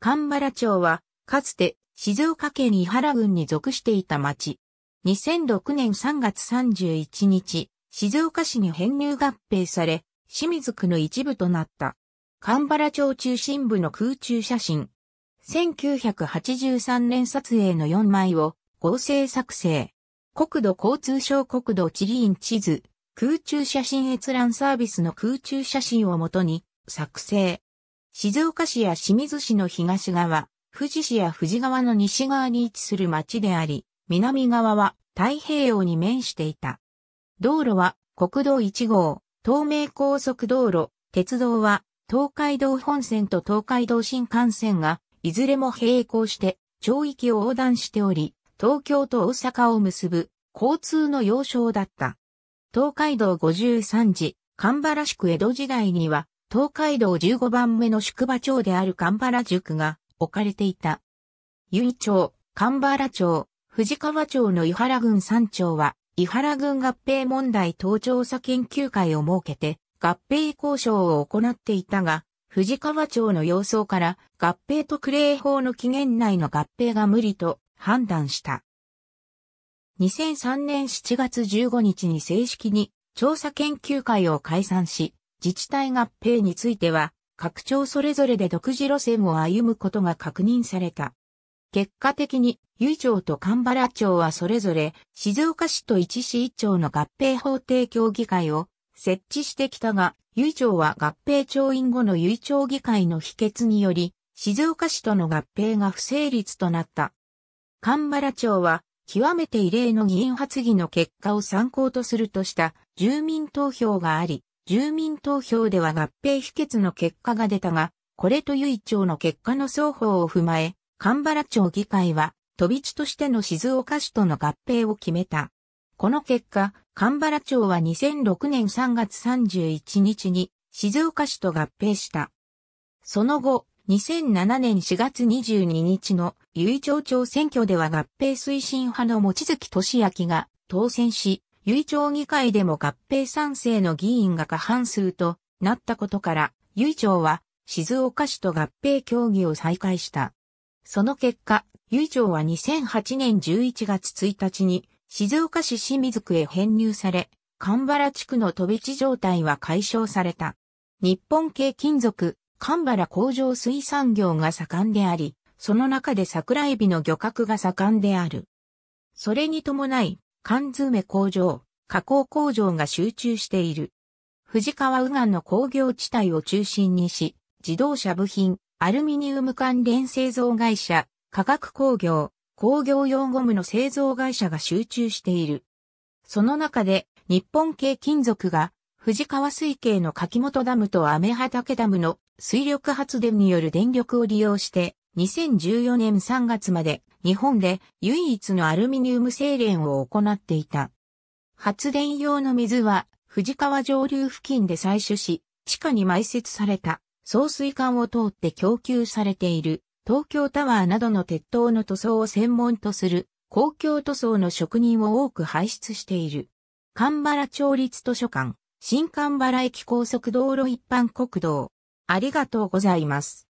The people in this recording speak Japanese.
神原町は、かつて静岡県伊原郡に属していた町。2006年3月31日、静岡市に編入合併され、清水区の一部となった。神原町中心部の空中写真。1983年撮影の4枚を合成作成。国土交通省国土地理院地図、空中写真閲覧サービスの空中写真をもとに作成。静岡市や清水市の東側、富士市や富士川の西側に位置する町であり、南側は太平洋に面していた。道路は国道1号、東名高速道路、鉄道は東海道本線と東海道新幹線がいずれも並行して町域を横断しており、東京と大阪を結ぶ交通の要衝だった。東海道53次、神原宿江戸時代には東海道15番目の宿場町である神原宿が置かれていた。由井町、神原町、藤川町の伊原郡三町は、伊原郡合併問題等調査研究会を設けて、合併交渉を行っていたが、藤川町の様相から合併特例法の期限内の合併が無理と判断した。2003年7月15日に正式に調査研究会を解散し、自治体合併については、各庁それぞれで独自路線を歩むことが確認された。結果的に、由井町と神原町はそれぞれ、静岡市と一市一町の合併法定協議会を設置してきたが、由井町は合併調員後の由井町議会の否決により、静岡市との合併が不成立となった。神原町は、極めて異例の議員発議の結果を参考とするとした住民投票があり、住民投票では合併否決の結果が出たが、これと唯町の結果の双方を踏まえ、神原町議会は、飛び地としての静岡市との合併を決めた。この結果、神原町は2006年3月31日に静岡市と合併した。その後、2007年4月22日の結町長選挙では合併推進派の持月俊明が当選し、由井町議会でも合併賛成の議員が過半数となったことから、由井町は静岡市と合併協議を再開した。その結果、由井町は2008年11月1日に静岡市清水区へ編入され、神原地区の飛び地状態は解消された。日本系金属、神原工場水産業が盛んであり、その中で桜エビの漁獲が盛んである。それに伴い、缶詰工場、加工工場が集中している。藤川右岸の工業地帯を中心にし、自動車部品、アルミニウム関連製造会社、化学工業、工業用ゴムの製造会社が集中している。その中で、日本系金属が、藤川水系の柿本ダムと雨畑ダムの水力発電による電力を利用して、2014年3月まで日本で唯一のアルミニウム精錬を行っていた。発電用の水は、藤川上流付近で採取し、地下に埋設された送水管を通って供給されている東京タワーなどの鉄塔の塗装を専門とする公共塗装の職人を多く輩出している。神原町立図書館、新神原駅高速道路一般国道。ありがとうございます。